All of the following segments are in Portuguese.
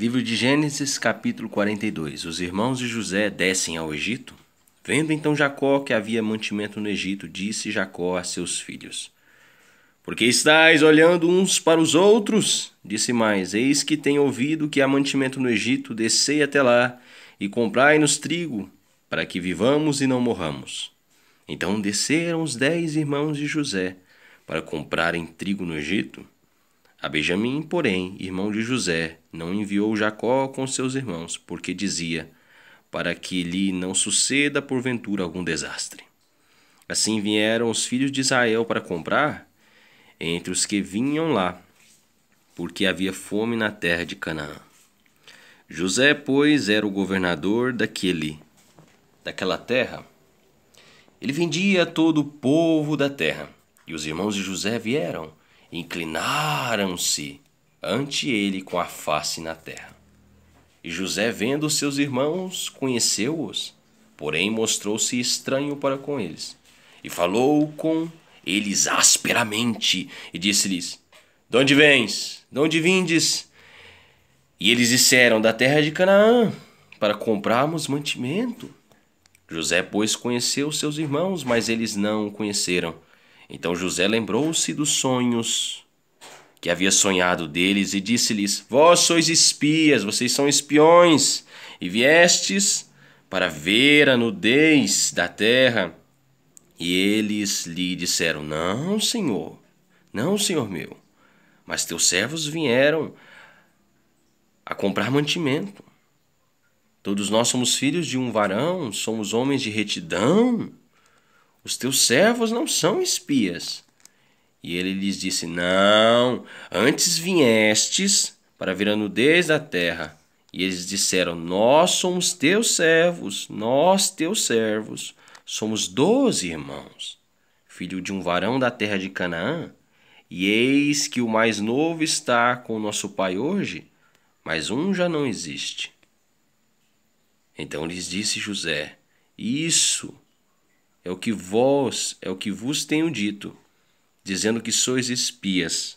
Livro de Gênesis, capítulo 42. Os irmãos de José descem ao Egito. Vendo então Jacó que havia mantimento no Egito, disse Jacó a seus filhos: Por que estáis olhando uns para os outros? Disse mais: Eis que tenho ouvido que há mantimento no Egito, descei até lá e comprai-nos trigo, para que vivamos e não morramos. Então desceram os dez irmãos de José para comprarem trigo no Egito. A Benjamim, porém, irmão de José, não enviou Jacó com seus irmãos, porque dizia: Para que lhe não suceda porventura algum desastre. Assim vieram os filhos de Israel para comprar entre os que vinham lá, porque havia fome na terra de Canaã. José, pois, era o governador daquele daquela terra. Ele vendia todo o povo da terra, e os irmãos de José vieram inclinaram-se ante ele com a face na terra. E José, vendo seus irmãos, conheceu-os, porém mostrou-se estranho para com eles. E falou com eles asperamente e disse-lhes: De onde vens? De onde vindes? E eles disseram: Da terra de Canaã, para comprarmos mantimento. José, pois, conheceu seus irmãos, mas eles não o conheceram. Então José lembrou-se dos sonhos que havia sonhado deles e disse-lhes: Vós sois espias, vocês são espiões, e viestes para ver a nudez da terra. E eles lhe disseram: Não, senhor, não, senhor meu, mas teus servos vieram a comprar mantimento. Todos nós somos filhos de um varão, somos homens de retidão. Os teus servos não são espias. E ele lhes disse: Não, antes viestes para vir a nudez da terra. E eles disseram: Nós somos teus servos, nós teus servos, somos doze irmãos, filho de um varão da terra de Canaã. E eis que o mais novo está com nosso pai hoje, mas um já não existe. Então lhes disse José: Isso é o que vós, é o que vos tenho dito, dizendo que sois espias.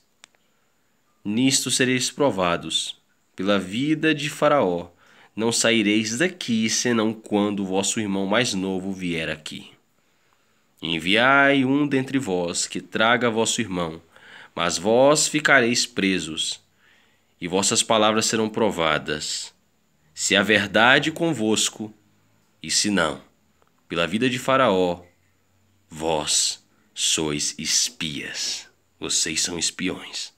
Nisto sereis provados, pela vida de Faraó, não saireis daqui, senão quando vosso irmão mais novo vier aqui. Enviai um dentre vós que traga vosso irmão, mas vós ficareis presos, e vossas palavras serão provadas, se a verdade convosco, e se não pela vida de Faraó, vós sois espias, vocês são espiões.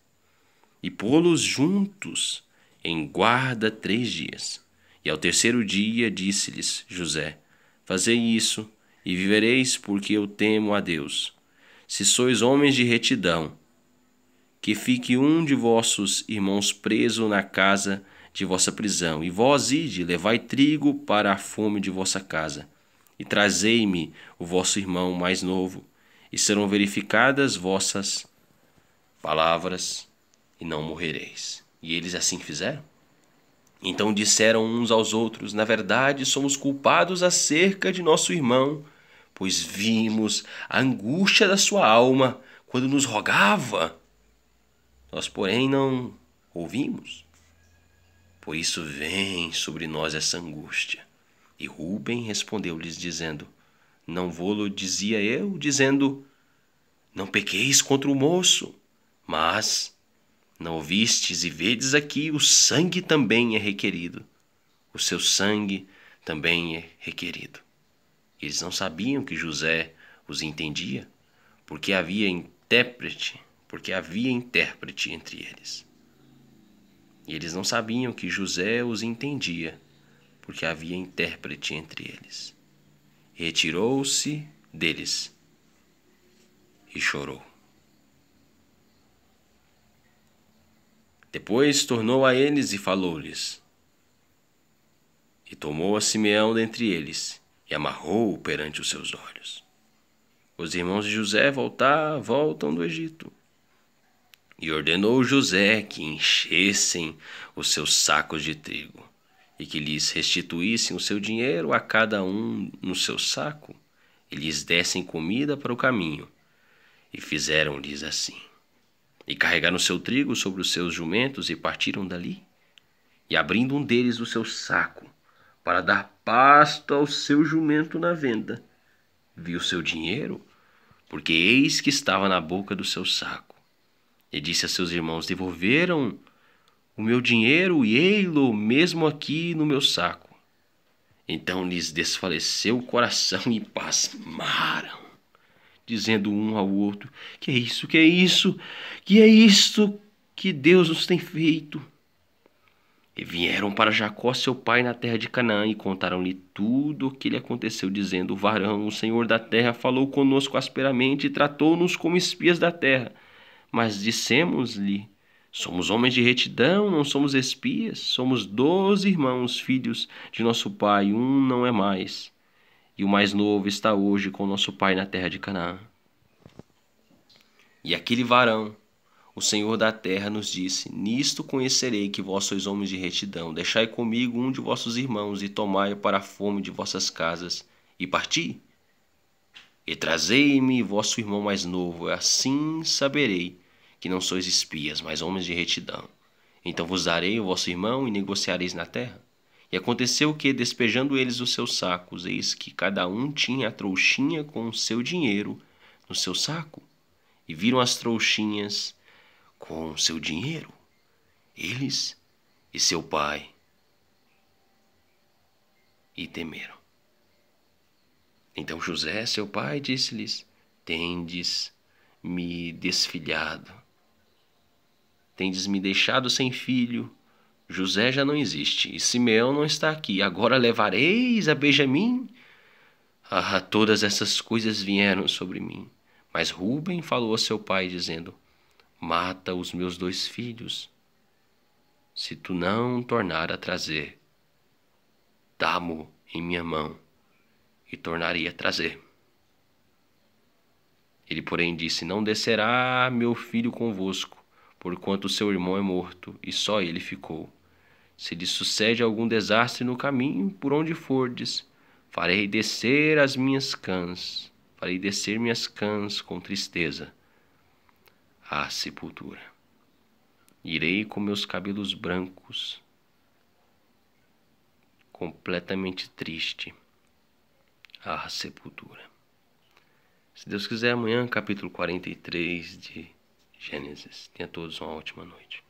E pô-los juntos em guarda três dias. E ao terceiro dia disse-lhes José: Fazei isso, e vivereis, porque eu temo a Deus. Se sois homens de retidão, que fique um de vossos irmãos preso na casa de vossa prisão, e vós ide, levai trigo para a fome de vossa casa, e trazei-me o vosso irmão mais novo, e serão verificadas vossas palavras, e não morrereis. E eles assim fizeram. Então disseram uns aos outros: Na verdade, somos culpados acerca de nosso irmão, pois vimos a angústia da sua alma quando nos rogava. Nós, porém, não ouvimos. Por isso vem sobre nós essa angústia e Rubem respondeu-lhes, dizendo: Não vou-lo dizia eu, dizendo: Não pequeis contra o moço, mas não ouvistes e vedes aqui, o sangue também é requerido. O seu sangue também é requerido. Eles não sabiam que José os entendia, porque havia intérprete, porque havia intérprete entre eles. E eles não sabiam que José os entendia, porque havia intérprete entre eles. Retirou-se deles e chorou. Depois tornou a eles e falou-lhes. E tomou a Simeão dentre eles e amarrou-o perante os seus olhos. Os irmãos de José voltar, voltam do Egito. E ordenou José que enchessem os seus sacos de trigo e que lhes restituíssem o seu dinheiro a cada um no seu saco, e lhes dessem comida para o caminho. E fizeram-lhes assim. E carregaram seu trigo sobre os seus jumentos e partiram dali. E abrindo um deles o seu saco, para dar pasto ao seu jumento na venda, viu seu dinheiro, porque eis que estava na boca do seu saco. E disse a seus irmãos: Devolveram o meu dinheiro e ei-lo mesmo aqui no meu saco. Então lhes desfaleceu o coração e pasmaram, dizendo um ao outro: Que é isso, que é isso, que é isto que Deus nos tem feito? E vieram para Jacó, seu pai, na terra de Canaã, e contaram-lhe tudo o que lhe aconteceu, dizendo: O varão, o senhor da terra, falou conosco asperamente e tratou-nos como espias da terra. Mas dissemos-lhe Somos homens de retidão, não somos espias, somos doze irmãos, filhos de nosso pai, um não é mais. E o mais novo está hoje com nosso pai na terra de Canaã. E aquele varão, o Senhor da terra, nos disse: Nisto conhecerei que vós sois homens de retidão. Deixai comigo um de vossos irmãos e tomai o para a fome de vossas casas e parti. E trazei-me vosso irmão mais novo, assim saberei que não sois espias, mas homens de retidão. Então vos darei o vosso irmão e negociareis na terra. E aconteceu que, despejando eles os seus sacos, eis que cada um tinha a trouxinha com o seu dinheiro no seu saco. E viram as trouxinhas com o seu dinheiro, eles e seu pai, e temeram. Então José, seu pai, disse-lhes: Tendes me desfilhado Tendes me deixado sem filho. José já não existe, e Simeão não está aqui. Agora levareis a Benjamim? Ah, todas essas coisas vieram sobre mim. Mas Rubem falou a seu pai, dizendo: Mata os meus dois filhos, se tu não tornar a trazer. Dá-mo em minha mão, e tornarei a trazer. Ele, porém, disse: Não descerá meu filho convosco porquanto seu irmão é morto e só ele ficou. Se lhe sucede algum desastre no caminho, por onde fordes, farei descer as minhas cãs, farei descer minhas cãs com tristeza à sepultura. Irei com meus cabelos brancos, completamente triste, à sepultura. Se Deus quiser, amanhã, capítulo 43 de Gênesis. Tenha todos uma ótima noite.